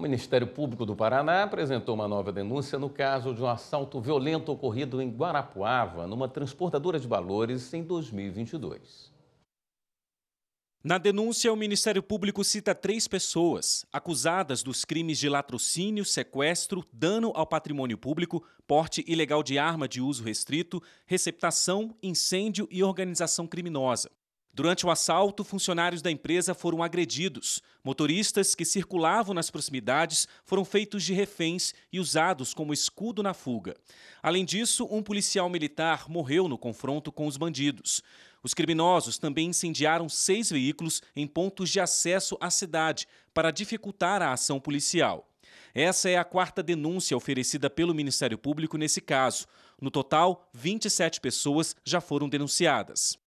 O Ministério Público do Paraná apresentou uma nova denúncia no caso de um assalto violento ocorrido em Guarapuava, numa transportadora de valores, em 2022. Na denúncia, o Ministério Público cita três pessoas acusadas dos crimes de latrocínio, sequestro, dano ao patrimônio público, porte ilegal de arma de uso restrito, receptação, incêndio e organização criminosa. Durante o assalto, funcionários da empresa foram agredidos. Motoristas que circulavam nas proximidades foram feitos de reféns e usados como escudo na fuga. Além disso, um policial militar morreu no confronto com os bandidos. Os criminosos também incendiaram seis veículos em pontos de acesso à cidade para dificultar a ação policial. Essa é a quarta denúncia oferecida pelo Ministério Público nesse caso. No total, 27 pessoas já foram denunciadas.